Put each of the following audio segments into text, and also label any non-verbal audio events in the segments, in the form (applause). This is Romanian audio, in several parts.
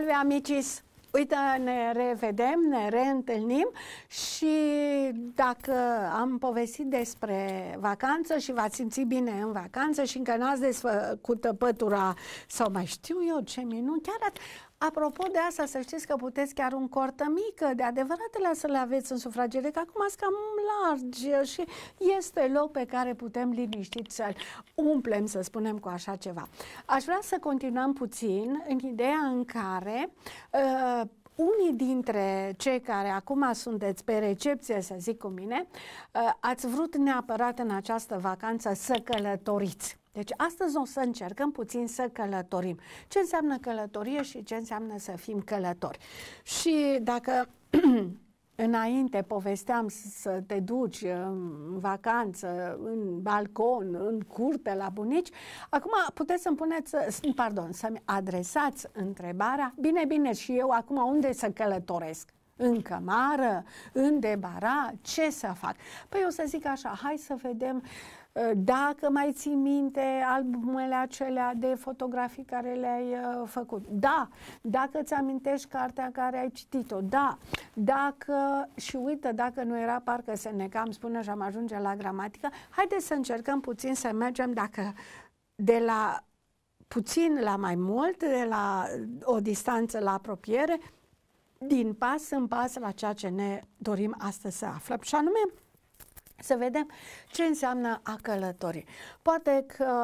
Salve amicis! Uite, ne revedem, ne reîntâlnim și dacă am povestit despre vacanță și v-ați simțit bine în vacanță și încă n-ați desfăcut pătura sau mai știu eu ce minuni, chiar Apropo de asta, să știți că puteți chiar un cortă mică de adevăratele să le aveți în sufragere, că acum sunt cam largi și este loc pe care putem liniștit să-l umplem, să spunem, cu așa ceva. Aș vrea să continuăm puțin în ideea în care uh, unii dintre cei care acum sunteți pe recepție, să zic cu mine, uh, ați vrut neapărat în această vacanță să călătoriți. Deci astăzi o să încercăm puțin să călătorim. Ce înseamnă călătorie și ce înseamnă să fim călători. Și dacă (clears throat) înainte povesteam să te duci uh, în vacanță, în balcon, în curte la bunici, acum puteți să-mi puneți, uh, pardon, să-mi adresați întrebarea, bine, bine, și eu acum unde să călătoresc? în cămară, în debara, ce să fac? Păi eu să zic așa, hai să vedem uh, Ă, dacă mai ții minte albumele acelea de fotografii care le-ai ă, făcut. Da, dacă îți amintești cartea care ai citit-o. Da, dacă, și uită, dacă nu era parcă să ne cam spune și am ajunge la gramatică, haideți să încercăm puțin să mergem dacă de la puțin la mai mult, de la o distanță la apropiere, din pas în pas la ceea ce ne dorim astăzi să aflăm. Și anume, să vedem ce înseamnă a călători. Poate că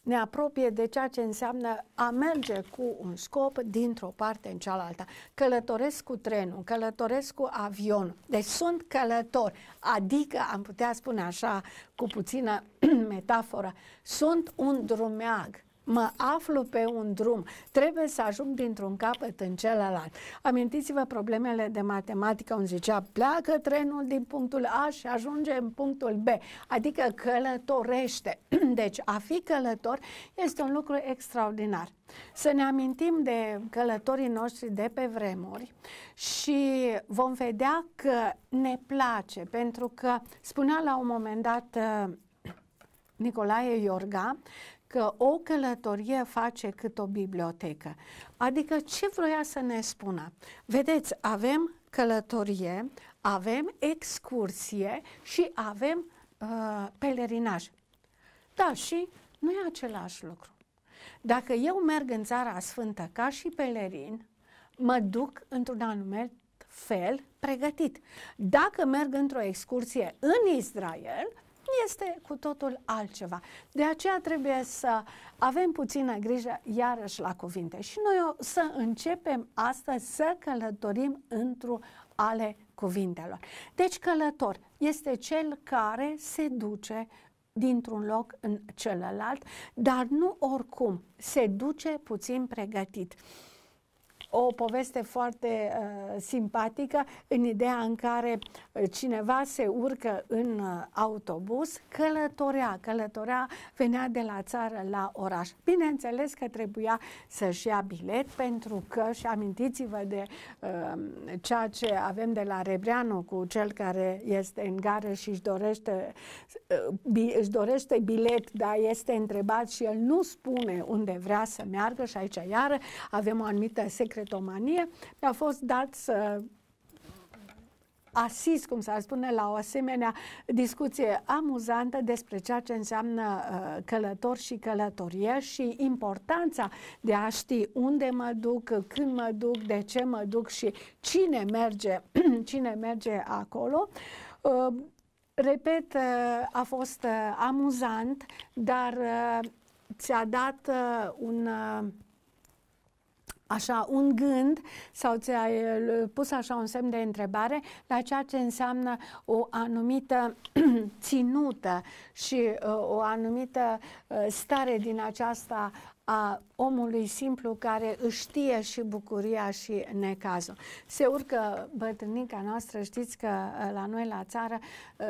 ne apropie de ceea ce înseamnă a merge cu un scop dintr-o parte în cealaltă. Călătoresc cu trenul, călătoresc cu avionul. Deci sunt călător, adică am putea spune așa, cu puțină (clears throat) metaforă, sunt un drumeag mă aflu pe un drum, trebuie să ajung dintr-un capăt în celălalt. Amintiți-vă problemele de matematică, unde zicea pleacă trenul din punctul A și ajunge în punctul B, adică călătorește. (clears throat) Deci a fi călător este un lucru extraordinar. Să ne amintim de călătorii noștri de pe vremuri și vom vedea că ne place, pentru că spunea la un moment dat uh, Nicolae Iorga că o călătorie face cât o bibliotecă. Adică ce vroia să ne spună? Vedeți, avem călătorie, avem excursie și avem uh, pelerinaj. Da, și nu e același lucru. Dacă eu merg în Țara Sfântă ca și pelerin, mă duc într-un anumit fel pregătit. Dacă merg într-o excursie în Israel, este cu totul altceva. De aceea trebuie să avem puțină grijă iarăși la cuvinte și noi o să începem astăzi să călătorim într-o ale cuvintelor. Deci călător este cel care se duce dintr-un loc în celălalt, dar nu oricum, se duce puțin pregătit o poveste foarte uh, simpatică în ideea în care uh, cineva se urcă în uh, autobuz, călătorea, călătorea venea de la țară la oraș. Bineînțeles că trebuia să-și ia bilet pentru că, și amintiți-vă de uh, ceea ce avem de la Rebreanu cu cel care este în gară și își dorește, uh, bi, își dorește bilet, dar este întrebat și el nu spune unde vrea să meargă și aici iară avem o anumită secretă secretomanie, mi-a fost dat să asist, cum s-ar spune, la o asemenea discuție amuzantă despre ceea ce înseamnă uh, călător și călătorie și importanța de a ști unde mă duc, când mă duc, de ce mă duc și cine merge, (clears throat) cine merge acolo. Uh, repet, uh, a fost amuzant, dar ți-a dat un așa un gând sau ți-ai pus așa un semn de întrebare la ceea ce înseamnă o anumită (clears throat) ținută și uh, o anumită uh, stare din aceasta a omului simplu care își știe și bucuria și necazul. Se urcă bătrânica noastră, știți că ă, la noi la țară ă,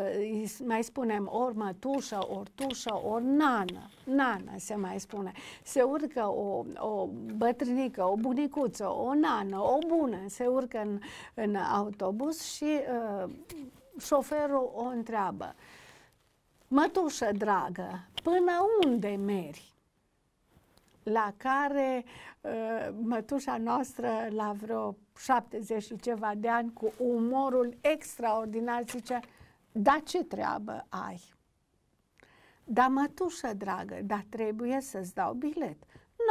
mai spunem ori mătușă, ori tușă, ori nană. Nană se mai spune. Se urcă o, o bătrânică, o bunicuță, o nană, o bună, se urcă în, în autobuz și uh, șoferul o întreabă. Mătușă dragă, până unde meri? la care uh, mătușa noastră la vreo 70 și ceva de ani cu umorul extraordinar zice da ce treabă ai? Da mătușă dragă, dar trebuie să-ți dau bilet.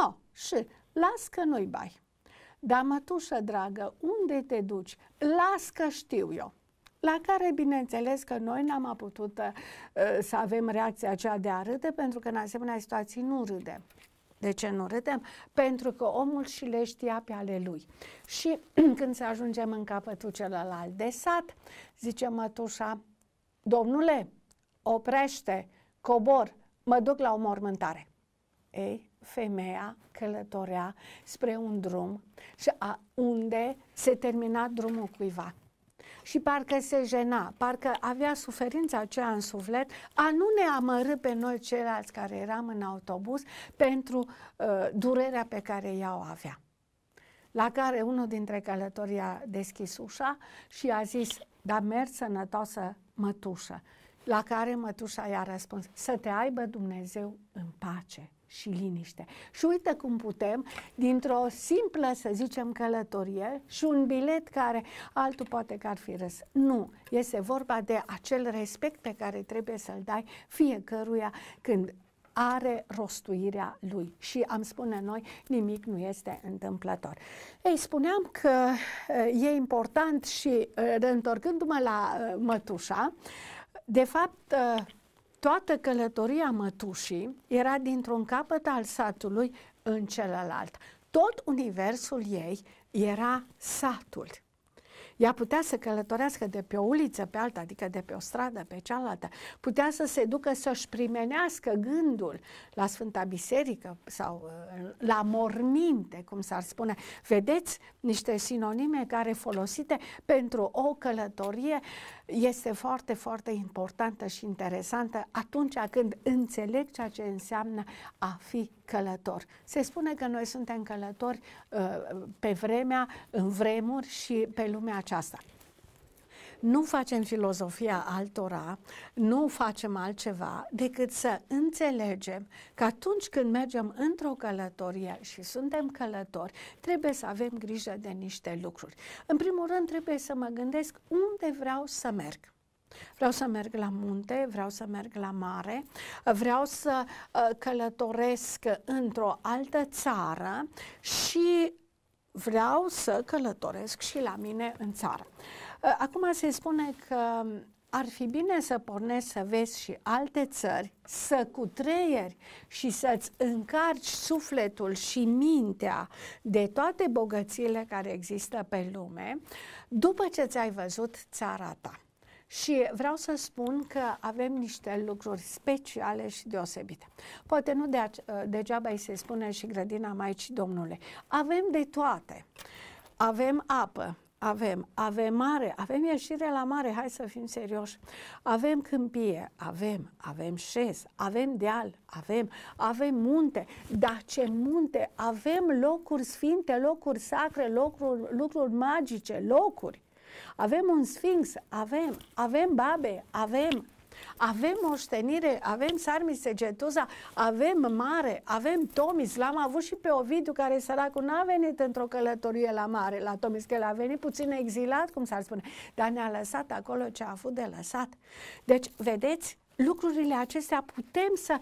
No, și las că nu-i bai. Da mătușă dragă, unde te duci? Las că știu eu. La care, bineînțeles, că noi n-am putut uh, să avem reacția aceea de a râde, pentru că în asemenea situații nu râdem. De ce nu râdem? Pentru că omul și le știa pe ale lui. Și (clears throat) când să ajungem în capătul celălalt de sat, zice mătușa, domnule, oprește, cobor, mă duc la o mormântare. Ei, femeia călătorea spre un drum și a unde se termina drumul cuiva și parcă se jena, parcă avea suferința aceea în suflet, a nu ne amărâ pe noi ceilalți care eram în autobuz pentru uh, durerea pe care ea o avea. La care unul dintre călătorii a deschis ușa și a zis, da mergi sănătoasă mătușă. La care mătușa i-a răspuns, să te aibă Dumnezeu în pace și liniște. Și uite cum putem, dintr-o simplă, să zicem, călătorie și un bilet care altul poate că ar fi răs. Nu, este vorba de acel respect pe care trebuie să-l dai fiecăruia când are rostuirea lui și am spune noi, nimic nu este întâmplător. Ei, spuneam că eh, e important și eh, întorcându-mă la eh, mătușa, de fapt, Toată călătoria mătușii era dintr-un capăt al satului în celălalt. Tot universul ei era satul. Ea putea să călătorească de pe o uliță pe alta, adică de pe o stradă pe cealaltă. Putea să se ducă să-și primenească gândul la Sfânta Biserică sau uh, la morminte, cum s-ar spune. Vedeți niște sinonime care folosite pentru o călătorie uh, este foarte, foarte importantă și interesantă atunci când înțeleg ceea ce înseamnă a fi călător. Se spune că noi suntem călători uh, pe vremea, în vremuri și pe lumea aceasta nu facem filozofia altora, nu facem altceva decât să înțelegem că atunci când mergem într-o călătorie și suntem călători, trebuie să avem grijă de niște lucruri. În primul rând, trebuie să mă gândesc unde vreau să merg. Vreau să merg la munte, vreau să merg la mare, vreau să ă, călătoresc într-o altă țară și vreau să călătoresc și la mine în țară. Ă, acum se spune că ar fi bine să pornești să vezi și alte țări, să cutreieri și să-ți încarci sufletul și mintea de toate bogățiile care există pe lume după ce ți-ai văzut țara ta. Și vreau să spun că avem niște lucruri speciale și deosebite. Poate nu de, ă, degeaba îi se spune și grădina Maicii domnule. Avem de toate. Avem apă, avem avem mare avem ieșire la mare, hai să fim serioși. Avem câmpie, avem, avem șes, avem deal, avem, avem munte, dar ce munte, avem locuri sfinte, locuri sacre, locuri, lucruri magice, locuri. Avem un sfinx, avem, avem babe, avem, avem moștenire, avem Sarmi Segetuza, avem mare, avem Tomis, l-am avut și pe Ovidiu care săracul n-a venit într-o călătorie la mare, la Tomis, că l-a venit puțin exilat, cum s-ar spune, dar ne-a lăsat acolo ce a avut de lăsat. Deci, vedeți, lucrurile acestea putem să,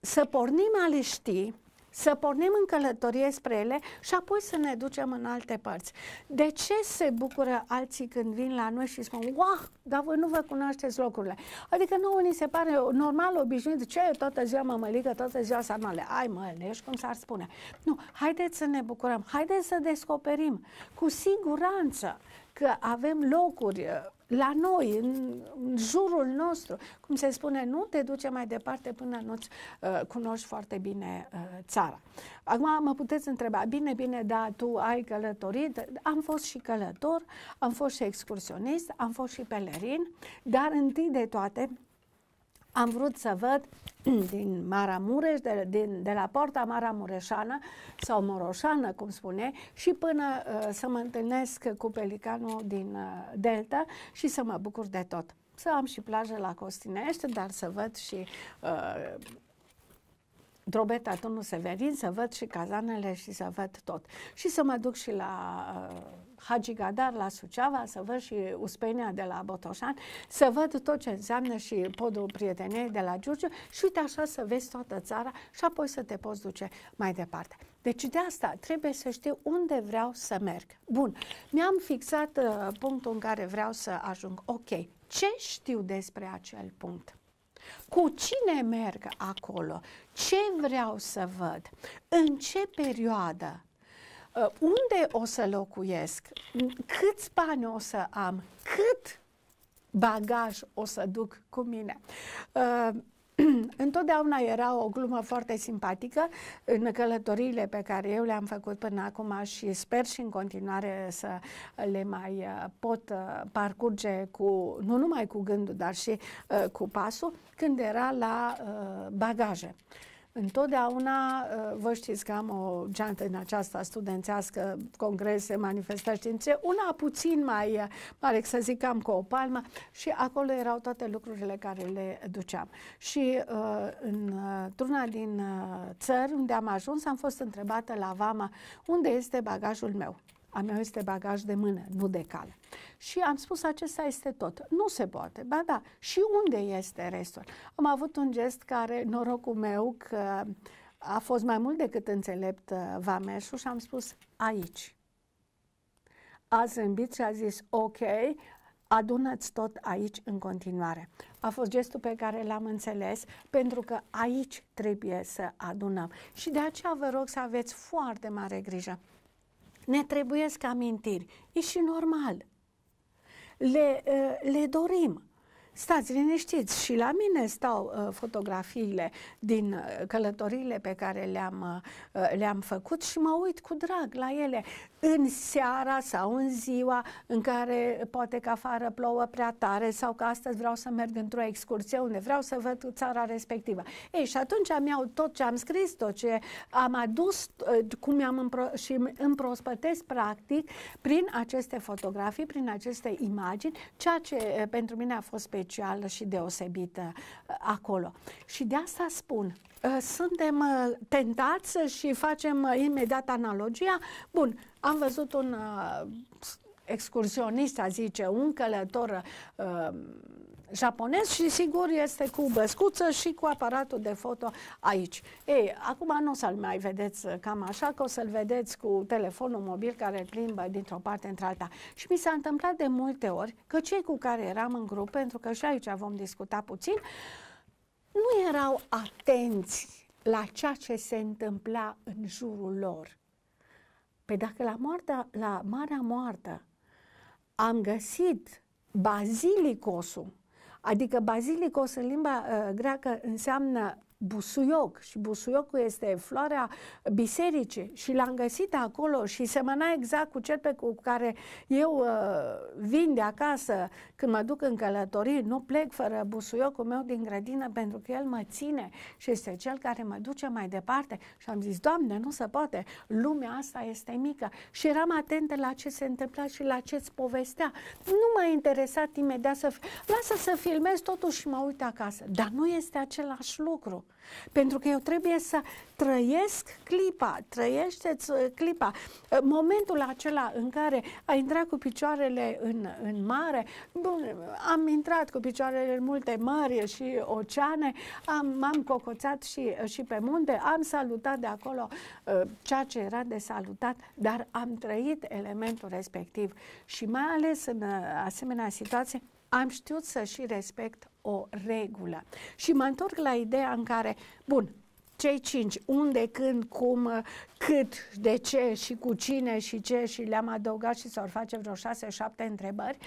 să pornim a le ști, să pornim în călătorie spre ele și apoi să ne ducem în alte părți. De ce se bucură alții când vin la noi și spun, wow, dar voi nu vă cunoașteți locurile? Adică nouă ni se pare normal, obișnuit, ce toată ziua mămăligă, toată ziua sarmale, ai mă, lești, cum s-ar spune. Nu, haideți să ne bucurăm, haideți să descoperim. Cu siguranță că avem locuri la noi, în, în jurul nostru. Cum se spune, nu te duce mai departe până nu-ți uh, cunoști foarte bine uh, țara. Acum mă puteți întreba, bine, bine, da, tu ai călătorit, am fost și călător, am fost și excursionist, am fost și pelerin, dar întâi de toate am vrut să văd (clears throat) din Maramureș, de, din, de la Porta Maramureșană sau Moroșană, cum spune, și până uh, să mă întâlnesc cu pelicanul din uh, Delta și să mă bucur de tot. Să am și plajă la Costinești, dar să văd și uh, drobeta Tunu Severin, să văd și cazanele și să văd tot. Și să mă duc și la uh, Hagi Gadar la Suceava, să văd și Uspenia de la Botoșan, să văd tot ce înseamnă și podul prieteniei de la Giurgiu și uite așa să vezi toată țara și apoi să te poți duce mai departe. Deci de asta trebuie să știu unde vreau să merg. Bun, mi-am fixat uh, punctul în care vreau să ajung. Ok, ce știu despre acel punct? Cu cine merg acolo? Ce vreau să văd? În ce perioadă Uh, unde o să locuiesc, câți bani o să am, cât bagaj o să duc cu mine. Uh, (clears throat) întotdeauna era o glumă foarte simpatică în călătoriile pe care eu le-am făcut până acum și sper și în continuare să le mai uh, pot uh, parcurge cu, nu numai cu gândul, dar și uh, cu pasul, când era la uh, bagaje. Uh, Întotdeauna, uh, vă știți că am o geantă în aceasta studențească, congrese, manifestări științe, una puțin mai uh, mare, să zic, am cu o palmă și acolo erau toate lucrurile care le duceam. Și uh, în uh, turna din uh, țări, unde am ajuns, am fost întrebată la vama unde este bagajul meu. A meu este bagaj de mână, nu de cale. Și am spus, acesta este tot. Nu se poate. Ba da, și unde este restul? Am avut un gest care, norocul meu, că a fost mai mult decât înțelept uh, Vameșu și am spus, aici. A zâmbit și a zis, ok, adunați tot aici în continuare. A fost gestul pe care l-am înțeles pentru că aici trebuie să adunăm. Și de aceea vă rog să aveți foarte mare grijă ne trebuiesc amintiri. E și normal. Le, uh, le dorim. Stați liniștiți și la mine stau uh, fotografiile din uh, călătoriile pe care le-am, uh, uh, le-am făcut și mă uit cu drag la ele în seara sau în ziua în care poate că afară plouă prea tare sau că astăzi vreau să merg într-o excursie unde vreau să văd țara respectivă. Ei, și atunci am iau tot ce am scris, tot ce am adus, uh, cum am împro- și împrospătesc practic prin aceste fotografii, prin aceste imagini, ceea ce uh, pentru mine a fost special specială și deosebită uh, acolo. Și de asta spun, uh, suntem uh, tentați și facem imediat analogia. Bun, am văzut un excursionist, a zice, un călător japonez și sigur este cu băscuță și cu aparatul de foto aici. Ei, acum nu o să-l mai vedeți uh, cam așa, că o să-l vedeți cu telefonul mobil care plimbă dintr-o parte într-alta. Și mi s-a întâmplat de multe ori că cei cu care eram în grup, pentru că și aici vom discuta puțin, nu erau atenți la ceea ce se întâmpla în jurul lor. Pe dacă la, moartea, la Marea Moartă am găsit bazilicosul Adică bazilicos în limba uh, greacă înseamnă busuioc și busuiocul este floarea bisericii și l-am găsit acolo și semăna exact cu cel pe cu care eu uh, vin de acasă când mă duc în călătorie, nu plec fără busuiocul meu din grădină pentru că el mă ține și este cel care mă duce mai departe și am zis, Doamne, nu se poate, lumea asta este mică și eram atentă la ce se întâmpla și la ce îți povestea. Nu m-a interesat imediat să... Lasă să filmez totuși și mă uit acasă, dar nu este același lucru. Pentru că eu trebuie să trăiesc clipa, trăiește-ți uh, clipa. Uh, momentul acela în care ai intrat cu picioarele în, în mare, bun, am intrat cu picioarele în multe mări și oceane, am, m-am cocoțat și, uh, și pe munte, am salutat de acolo ceea ce era de salutat, dar am trăit elementul respectiv și mai ales în asemenea situație am știut să și respect o regulă. Și mă întorc la ideea în care, bun, cei cinci, unde, când, cum, cât, de ce și cu cine și ce și le-am adăugat și s-ar face vreo șase, șapte întrebări.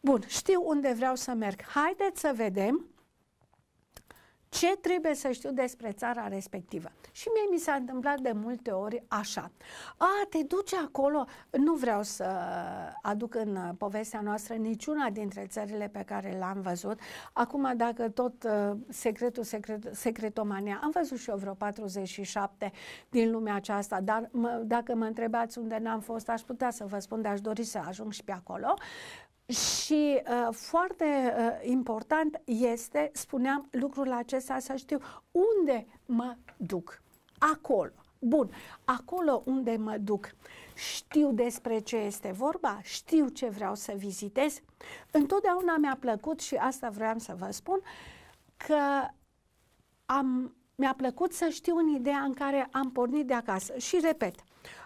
Bun, știu unde vreau să merg. Haideți să vedem ce trebuie să știu despre țara respectivă. Și mie mi s-a întâmplat de multe ori așa. A, te duci acolo, nu vreau să aduc în povestea noastră niciuna dintre țările pe care le-am văzut. Acum, dacă tot uh, secretul, secret, secretomania, am văzut și eu vreo 47 din lumea aceasta, dar mă, dacă mă întrebați unde n-am fost, aș putea să vă spun, dar aș dori să ajung și pe acolo. Și uh, foarte uh, important este, spuneam lucrul acesta, să știu unde mă duc. Acolo. Bun, acolo unde mă duc, știu despre ce este vorba, știu ce vreau să vizitez. Întotdeauna mi-a plăcut și asta vreau să vă spun, că am, mi-a plăcut să știu în ideea în care am pornit de acasă. Și repet,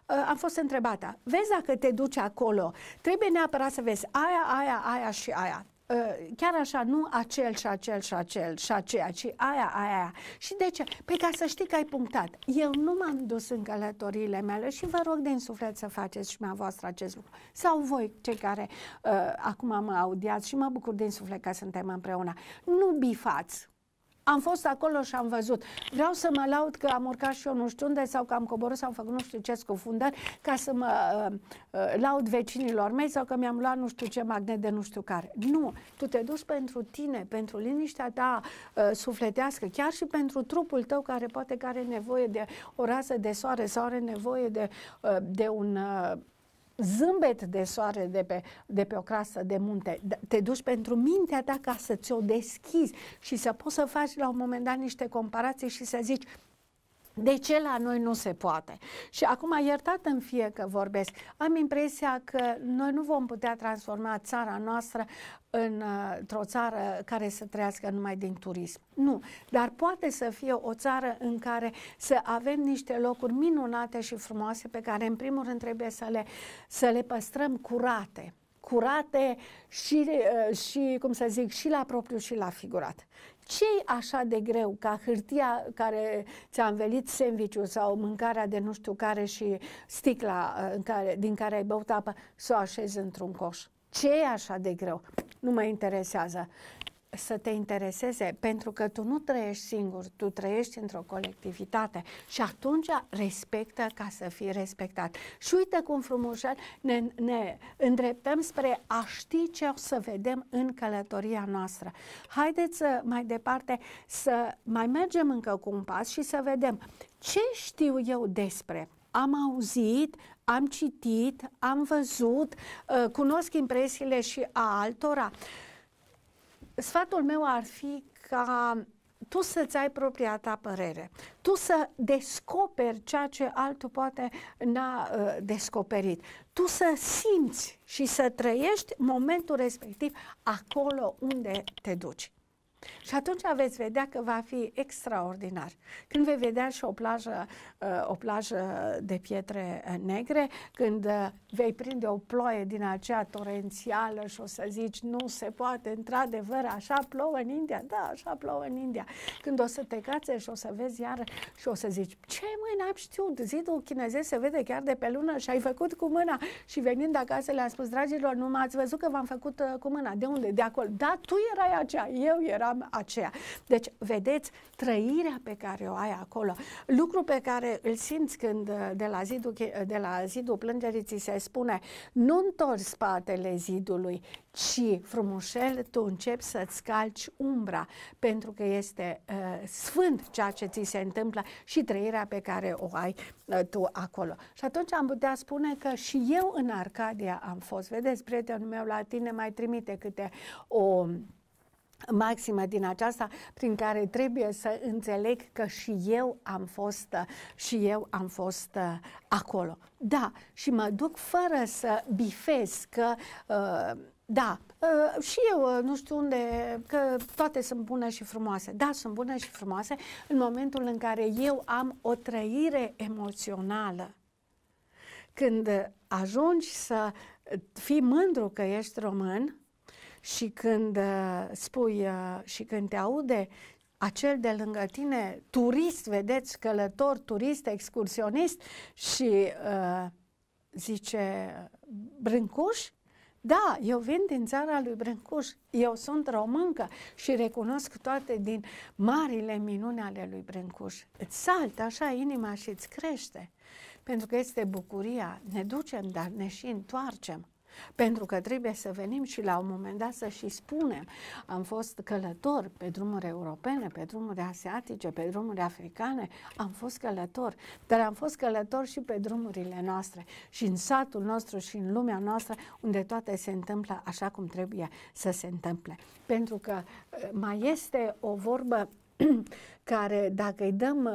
Uh, am fost întrebată, vezi dacă te duci acolo, trebuie neapărat să vezi aia, aia, aia și aia uh, chiar așa, nu acel și acel și acel și aceea, ci aia, aia, aia. Și de ce? Pe păi ca să știi că ai punctat. Eu nu m-am dus în călătoriile mele și vă rog din suflet să faceți și mea voastră acest lucru. Sau voi, cei care uh, acum mă audiați și mă bucur din suflet că suntem împreună. Nu bifați am fost acolo și am văzut. Vreau să mă laud că am urcat și eu nu știu unde sau că am coborât sau am făcut nu știu ce scufundări ca să mă uh, uh, laud vecinilor mei sau că mi-am luat nu știu ce magnet de nu știu care. Nu, tu te duci pentru tine, pentru liniștea ta uh, sufletească, chiar și pentru trupul tău care poate că are nevoie de o rază de soare sau are nevoie de, uh, de un... Uh, zâmbet de soare de pe, de pe o crasă de munte. Da, te duci pentru mintea ta ca să ți-o deschizi și să poți să faci la un moment dat niște comparații și să zici de ce la noi nu se poate? Și acum, iertat în fie că vorbesc, am impresia că noi nu vom putea transforma țara noastră în, uh, într-o țară care să trăiască numai din turism. Nu, dar poate să fie o țară în care să avem niște locuri minunate și frumoase pe care, în primul rând, trebuie să le, să le păstrăm curate curate și, uh, și, cum să zic, și la propriu și la figurat ce e așa de greu ca hârtia care ți-a învelit sandwich sau mâncarea de nu știu care și sticla uh, în care, din care ai băut apă, să o așezi într-un coș? Ce e așa de greu? Nu mă interesează să te intereseze, pentru că tu nu trăiești singur, tu trăiești într-o colectivitate și atunci respectă ca să fii respectat. Și uite cum frumos ne, ne îndreptăm spre a ști ce o să vedem în călătoria noastră. Haideți mai departe să mai mergem încă cu un pas și să vedem ce știu eu despre am auzit, am citit, am văzut, uh, cunosc impresiile și a altora. Uh, sfatul meu ar fi ca tu să-ți ai propria ta părere, tu să descoperi ceea ce altul poate n-a uh, descoperit, tu să simți și să trăiești momentul respectiv acolo unde te duci. Și atunci veți vedea că va fi extraordinar. Când vei vedea și o plajă, uh, o plajă de pietre uh, negre, când uh, vei prinde o ploaie din aceea torențială și o să zici nu se poate, într-adevăr, așa plouă în India, da, așa plouă în India. Când o să te cațe și o să vezi iar și o să zici ce mâine am știut, zidul chinezesc se vede chiar de pe lună și ai făcut cu mâna și venind acasă le-am spus, dragilor, nu m-ați văzut că v-am făcut cu mâna. De unde? De acolo. Da, tu erai aceea, eu eram cam aceea. Deci, vedeți trăirea pe care o ai acolo, lucru pe care îl simți când uh, de la zidul, uh, de la zidul plângerii ți se spune nu întorci spatele zidului, ci frumușel tu începi să-ți calci umbra, pentru că este uh, sfânt ceea ce ți se întâmplă și trăirea pe care o ai uh, tu acolo. Și atunci am putea spune că și eu în Arcadia am fost. Vedeți, prietenul meu la tine mai trimite câte o maximă din aceasta prin care trebuie să înțeleg că și eu am fost și eu am fost uh, acolo. Da, și mă duc fără să bifez că uh, da, uh, și eu uh, nu știu unde, că toate sunt bune și frumoase. Da, sunt bune și frumoase în momentul în care eu am o trăire emoțională. Când ajungi să fii mândru că ești român, și când uh, spui uh, și când te aude acel de lângă tine, turist, vedeți, călător, turist, excursionist și uh, zice Brâncuș? Da, eu vin din țara lui Brâncuș, eu sunt româncă și recunosc toate din marile minuni ale lui Brâncuș. Îți salt așa inima și îți crește, pentru că este bucuria, ne ducem, dar ne și întoarcem. Pentru că trebuie să venim și la un moment dat să și spunem, am fost călător pe drumuri europene, pe drumuri asiatice, pe drumuri africane, am fost călător, dar am fost călător și pe drumurile noastre și în satul nostru și în lumea noastră unde toate se întâmplă așa cum trebuie să se întâmple. Pentru că eh, mai este o vorbă (clears throat) care dacă îi dăm, eh,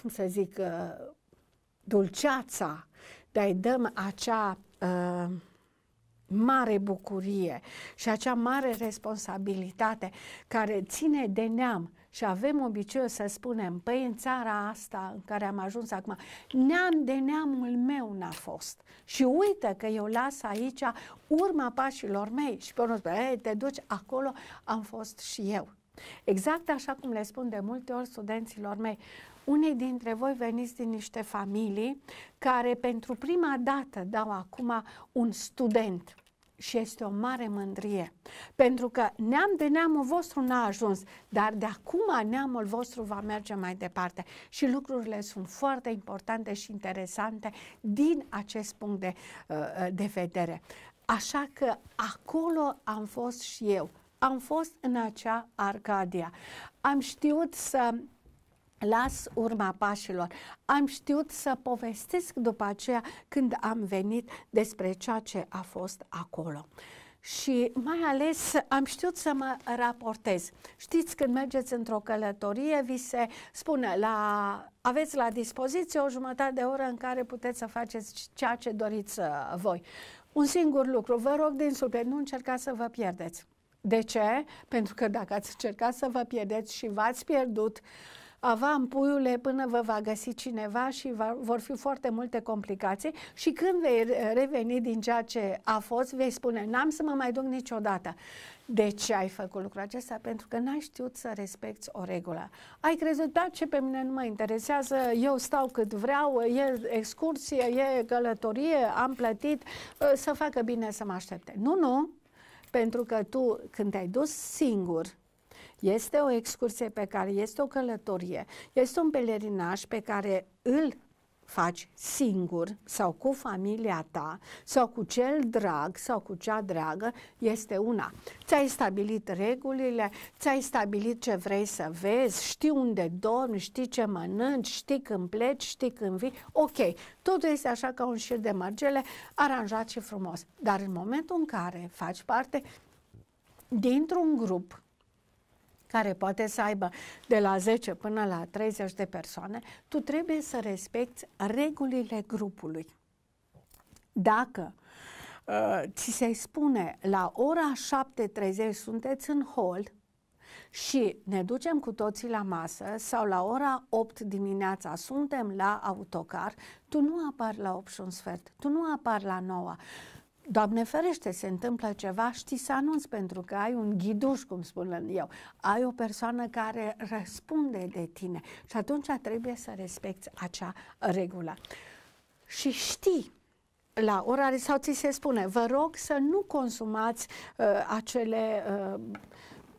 cum să zic, eh, dulceața, dar îi dăm acea Uh, mare bucurie și acea mare responsabilitate care ține de neam și avem obiceiul să spunem, păi în țara asta în care am ajuns acum, neam de neamul meu n-a fost. Și uite că eu las aici urma pașilor mei și pe unul spune, te duci acolo, am fost și eu. Exact așa cum le spun de multe ori studenților mei, unei dintre voi veniți din niște familii care pentru prima dată dau acum un student și este o mare mândrie. Pentru că neam de neamul vostru n-a ajuns, dar de acum neamul vostru va merge mai departe. Și lucrurile sunt foarte importante și interesante din acest punct de, uh, uh, de vedere. Așa că acolo am fost și eu. Am fost în acea Arcadia. Am știut să las urma pașilor. Am știut să povestesc după aceea când am venit despre ceea ce a fost acolo. Și mai ales am știut să mă raportez. Știți, când mergeți într-o călătorie, vi se spune la aveți la dispoziție o jumătate de oră în care puteți să faceți ceea ce doriți uh, voi. Un singur lucru, vă rog din suflet, nu încercați să vă pierdeți. De ce? Pentru că dacă ați încercat să vă pierdeți și v-ați pierdut, uh, avam puiule până vă va găsi cineva și va, vor fi foarte multe complicații și când vei reveni din ceea ce a fost, vei spune, n-am să mă mai duc niciodată. De ce ai făcut lucrul acesta? Pentru că n-ai știut să respecti o regulă. Ai crezut, da, ce pe mine nu mă interesează, eu stau cât vreau, e excursie, e călătorie, am plătit, ă, să facă bine să mă aștepte. Nu, nu, pentru că tu când te-ai dus singur, este o excursie pe care este o călătorie, este un pelerinaj pe care îl faci singur sau cu familia ta sau cu cel drag sau cu cea dragă este una. Ți-ai stabilit regulile, ți-ai stabilit ce vrei să vezi, știi unde dormi, știi ce mănânci, știi când pleci, știi când vii. Ok, totul este așa ca un șir de margele, aranjat și frumos. Dar în momentul în care faci parte dintr-un grup care poate să aibă de la 10 până la 30 de persoane, tu trebuie să respecti regulile grupului. Dacă uh, ți se spune la ora 7.30 sunteți în hol, și ne ducem cu toții la masă sau la ora 8 dimineața suntem la autocar, tu nu apar la 8 și un sfert, tu nu apar la 9. Doamne ferește, se întâmplă ceva, știi să anunți pentru că ai un ghiduș, cum spun eu, ai o persoană care răspunde de tine și atunci trebuie să respecti acea regulă. Și știi la ora sau ți se spune, vă rog să nu consumați uh, acele uh,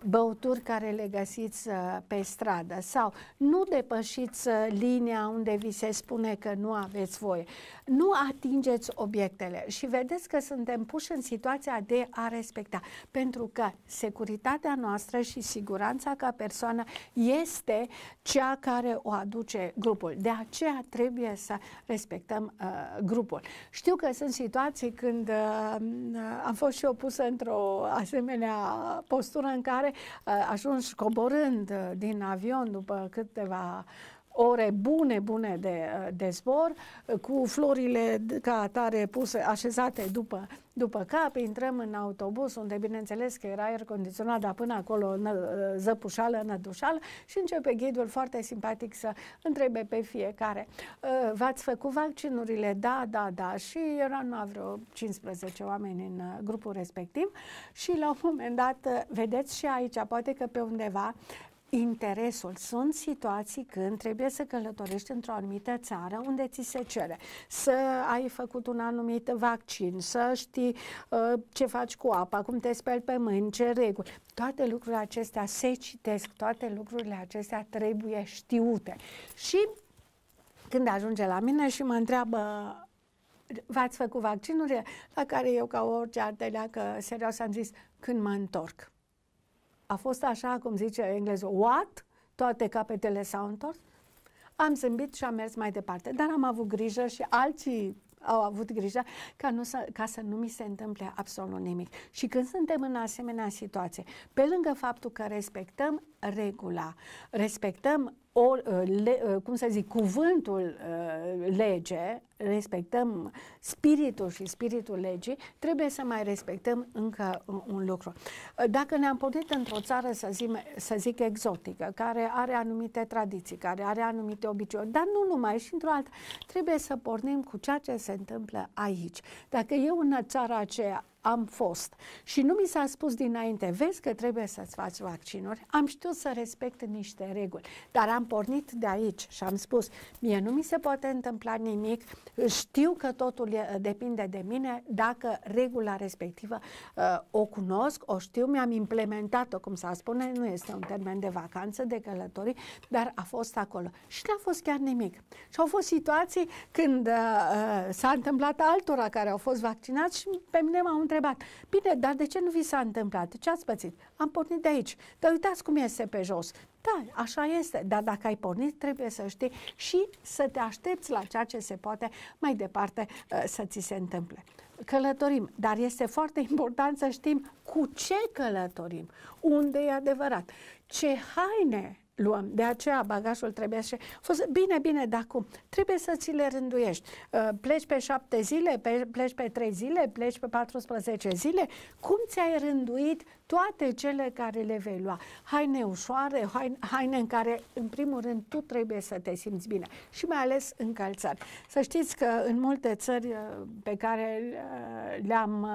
băuturi care le găsiți uh, pe stradă sau nu depășiți uh, linia unde vi se spune că nu aveți voie nu atingeți obiectele și vedeți că suntem puși în situația de a respecta, pentru că securitatea noastră și siguranța ca persoană este cea care o aduce grupul. De aceea trebuie să respectăm uh, grupul. Știu că sunt situații când uh, am fost și eu pusă într-o asemenea postură în care uh, ajungi coborând uh, din avion după câteva uh, ore bune, bune de, uh, de zbor, uh, cu florile ca atare puse, așezate după, după cap, intrăm în autobuz, unde bineînțeles că era aer condiționat, dar până acolo nă, uh, zăpușală, nădușală și începe ghidul foarte simpatic să întrebe pe fiecare. V-ați făcut vaccinurile? Da, da, da. Și erau numai vreo 15 oameni în grupul respectiv și la un moment dat, vedeți și aici, poate că pe undeva interesul. Sunt situații când trebuie să călătorești într-o anumită țară unde ți se cere să ai făcut un anumit vaccin, să știi uh, ce faci cu apa, cum te speli pe mâini, ce reguli. Toate lucrurile acestea se citesc, toate lucrurile acestea trebuie știute. Și când ajunge la mine și mă întreabă v-ați făcut vaccinurile? La care eu, ca orice arteleacă serios, am zis, când mă întorc a fost așa, cum zice englezul, what? Toate capetele s-au întors. Am zâmbit și am mers mai departe, dar am avut grijă și alții au avut grijă ca, nu să, ca să nu mi se întâmple absolut nimic. Și când suntem în asemenea situație, pe lângă faptul că respectăm regula, respectăm o, uh, le, uh, cum să zic, cuvântul uh, lege, respectăm spiritul și spiritul legii, trebuie să mai respectăm încă un lucru. Dacă ne-am pornit într-o țară, să zic, să zic, exotică, care are anumite tradiții, care are anumite obiceiuri, dar nu numai, și într-o altă, trebuie să pornim cu ceea ce se întâmplă aici. Dacă eu în țara aceea am fost. Și nu mi s-a spus dinainte, vezi că trebuie să-ți faci vaccinuri, am știut să respect niște reguli, dar am pornit de aici și am spus, mie nu mi se poate întâmpla nimic, știu că totul e, depinde de mine, dacă regula respectivă uh, o cunosc, o știu, mi-am implementat-o, cum s-a spune, nu este un termen de vacanță, de călătorii, dar a fost acolo. Și n-a fost chiar nimic. Și au fost situații când uh, uh s-a întâmplat altora care au fost vaccinați și pe mine m-au întrebat întrebat, bine, dar de ce nu vi s-a întâmplat? Ce ați pățit? Am pornit de aici. Dar uitați cum este pe jos. Da, așa este, dar dacă ai pornit, trebuie să știi și să te aștepți la ceea ce se poate mai departe uh, să ți se întâmple. Călătorim, dar este foarte important să știm cu ce călătorim, unde e adevărat, ce haine luăm. De aceea bagajul trebuie să... Fost, bine, bine, dar cum? Trebuie să ți le rânduiești. Uh, pleci pe șapte zile, pleci pe trei zile, pleci pe 14 zile. Cum ți-ai rânduit toate cele care le vei lua? Haine ușoare, haine în care, în primul rând, tu trebuie să te simți bine. Și mai ales încălțări. Să știți că în multe țări uh, pe care uh, le-am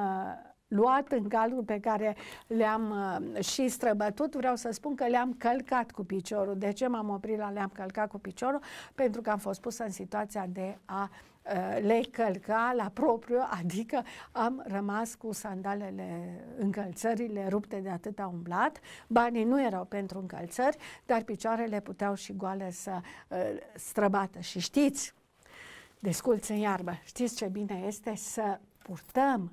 luat în calcul pe care le-am uh, și străbătut, vreau să spun că le-am călcat cu piciorul. De ce m-am oprit la le-am călcat cu piciorul? Pentru că am fost pusă în situația de a uh, le călca la propriu, adică am rămas cu sandalele, încălțările rupte de atâta umblat. Banii nu erau pentru încălțări, dar picioarele puteau și goale să uh, străbată. Și știți, desculți în iarbă, știți ce bine este să purtăm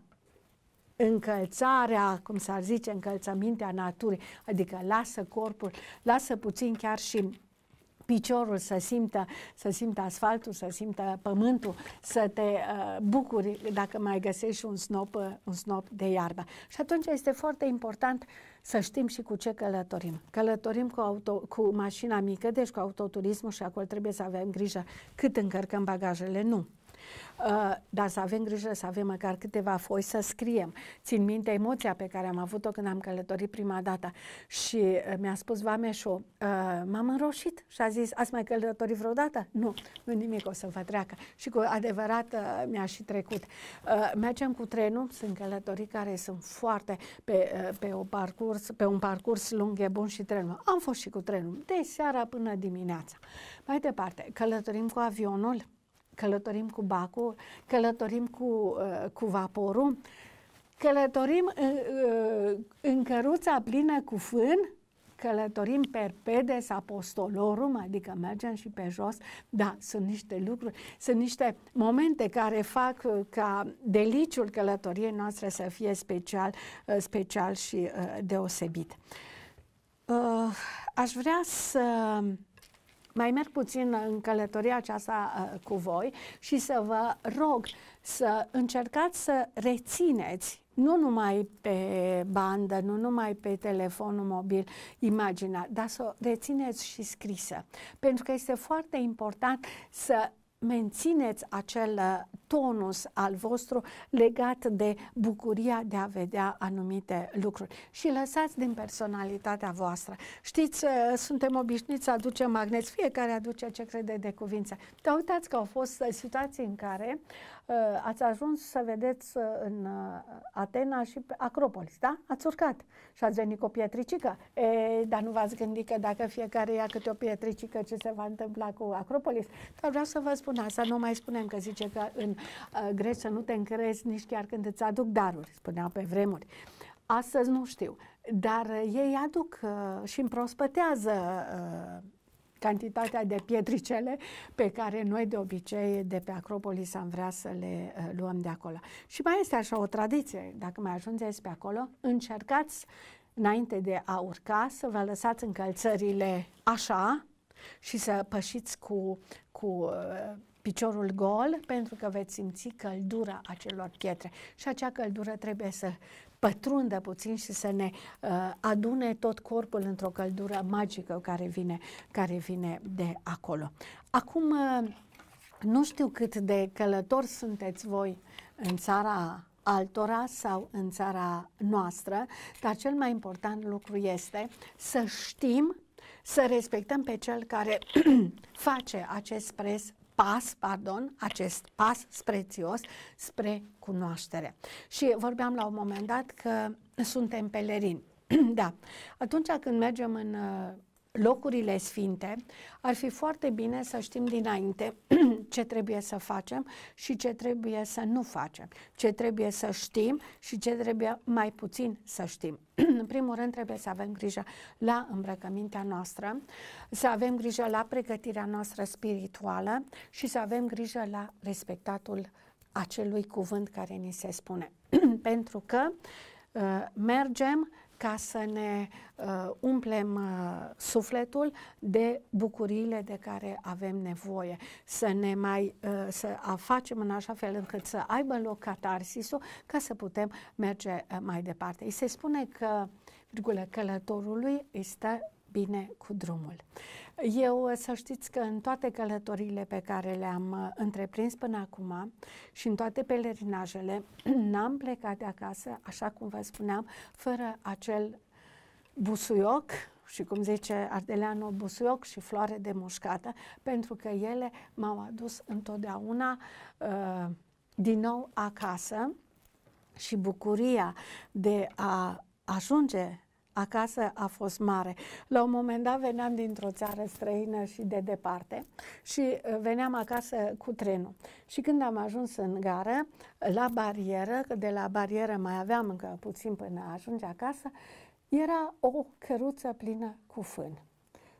încălțarea, cum s-ar zice, încălțămintea naturii, adică lasă corpul, lasă puțin chiar și piciorul să simtă, să simtă asfaltul, să simtă pământul, să te uh, bucuri dacă mai găsești un snop, uh, un snop de iarbă. Și atunci este foarte important să știm și cu ce călătorim. Călătorim cu, auto, cu mașina mică, deci cu autoturismul și acolo trebuie să avem grijă cât încărcăm bagajele. Nu, Uh, dar să avem grijă să avem măcar câteva foi să scriem. Țin minte emoția pe care am avut-o când am călătorit prima dată și uh, mi-a spus Vameșu, uh, m-am înroșit și a zis, ați mai călătorit vreodată? Nu, nu nimic, o să vă treacă. Și cu adevărat mi-a și trecut. Mergem cu trenul, sunt călătorii care sunt foarte pe, pe, o parcurs, pe un parcurs lung, e bun și trenul. Am fost și cu trenul, de seara până dimineața. Mai departe, călătorim cu avionul, călătorim cu bacul, călătorim cu, uh, cu vaporul, călătorim în, uh, uh, în căruța plină cu fân, călătorim per pedes apostolorum, adică mergem și pe jos, da, sunt niște lucruri, sunt niște momente care fac ca deliciul călătoriei noastre să fie special, special și deosebit. Aș vrea să mai merg puțin în călătoria aceasta uh, cu voi și să vă rog să încercați să rețineți nu numai pe bandă, nu numai pe telefonul mobil imaginea, dar să o rețineți și scrisă. Pentru că este foarte important să mențineți acel uh, tonus al vostru legat de bucuria de a vedea anumite lucruri și lăsați din personalitatea voastră. Știți, uh, suntem obișnuiți să aducem magneți, fiecare aduce ce crede de cuvință. Dar uitați că au fost uh, situații în care uh, ați ajuns să vedeți în Atena și pe Acropolis, da? Ați urcat și ați venit cu o pietricică. E, dar nu v-ați gândit că dacă fiecare ia câte o pietricică, ce se va întâmpla cu Acropolis? Dar vreau să vă spun spun asta, nu mai spunem că zice că în uh, Grecia nu te încrezi nici chiar când îți aduc daruri, spunea pe vremuri. Astăzi nu știu, dar uh, ei aduc uh, și împrospătează uh, cantitatea de pietricele pe care noi de obicei de pe Acropolis am vrea să le uh, luăm de acolo. Și mai este așa o tradiție, dacă mai ajungeți pe acolo, încercați înainte de a urca să vă lăsați încălțările așa, și să pășiți cu, cu uh, piciorul gol pentru că veți simți căldura acelor pietre și acea căldură trebuie să pătrundă puțin și să ne uh, adune tot corpul într-o căldură magică care vine, care vine de acolo. Acum, uh, nu știu cât de călător sunteți voi în țara altora sau în țara noastră, dar cel mai important lucru este să știm să respectăm pe cel care (clears throat) face acest pres, pas, pardon, acest pas sprețios spre cunoaștere. Și vorbeam la un moment dat că suntem pelerini. (clears throat) da. Atunci când mergem în uh, locurile sfinte, ar fi foarte bine să știm dinainte (clears throat) ce trebuie să facem și ce trebuie să nu facem, ce trebuie să știm și ce trebuie mai puțin să știm. (clears throat) În primul rând trebuie să avem grijă la îmbrăcămintea noastră, să avem grijă la pregătirea noastră spirituală și să avem grijă la respectatul acelui cuvânt care ni se spune. (clears throat) Pentru că uh, mergem ca să ne uh, umplem uh, sufletul de bucuriile de care avem nevoie, să ne mai uh, să facem în așa fel încât să aibă loc catarsisul ca să putem merge uh, mai departe. Îi se spune că virgulă, călătorului îi stă bine cu drumul. Eu să știți că în toate călătorile pe care le-am uh, întreprins până acum și în toate pelerinajele, (clears throat) n-am plecat de acasă, așa cum vă spuneam, fără acel busuioc și cum zice Ardeleanu, busuioc și floare de mușcată, pentru că ele m-au adus întotdeauna uh, din nou acasă și bucuria de a ajunge acasă a fost mare. La un moment dat veneam dintr-o țară străină și de departe și uh, veneam acasă cu trenul. Și când am ajuns în gară, la barieră, că de la barieră mai aveam încă puțin până ajunge acasă, era o căruță plină cu fân.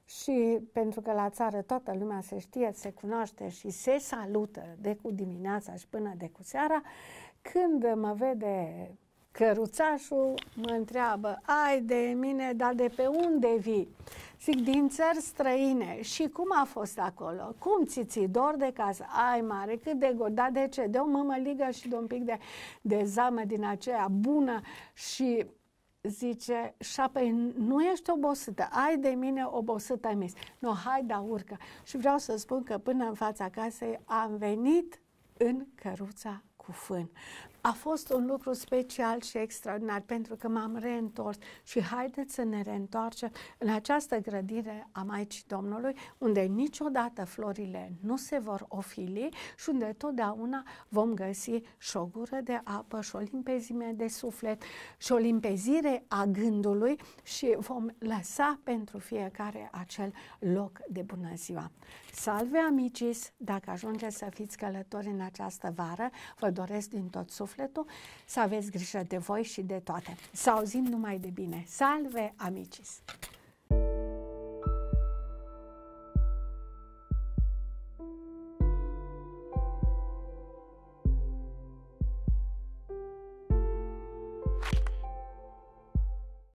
Și pentru că la țară toată lumea se știe, se cunoaște și se salută de cu dimineața și până de cu seara, când mă vede Căruțașul mă întreabă, ai de mine, dar de pe unde vii? Zic, din țări străine. Și cum a fost acolo? Cum ți ți dor de casă? Ai mare, cât de gol, dar de ce? De o mămăligă și de un pic de, de zamă din aceea bună și zice, șapăi, nu ești obosită, ai de mine obosită mis. Nu, hai, da, urcă. Și vreau să spun că până în fața casei am venit în căruța cu fân a fost un lucru special și extraordinar pentru că m-am reîntors și haideți să ne reîntoarcem în această grădire a Maicii Domnului, unde niciodată florile nu se vor ofili și unde totdeauna vom găsi și o gură de apă și o limpezime de suflet și o limpezire a gândului și vom lăsa pentru fiecare acel loc de bună ziua. Salve amicis, dacă ajungeți să fiți călători în această vară, vă doresc din tot sufletul sufletul, să aveți grijă de voi și de toate. Să auzim numai de bine. Salve, amicis!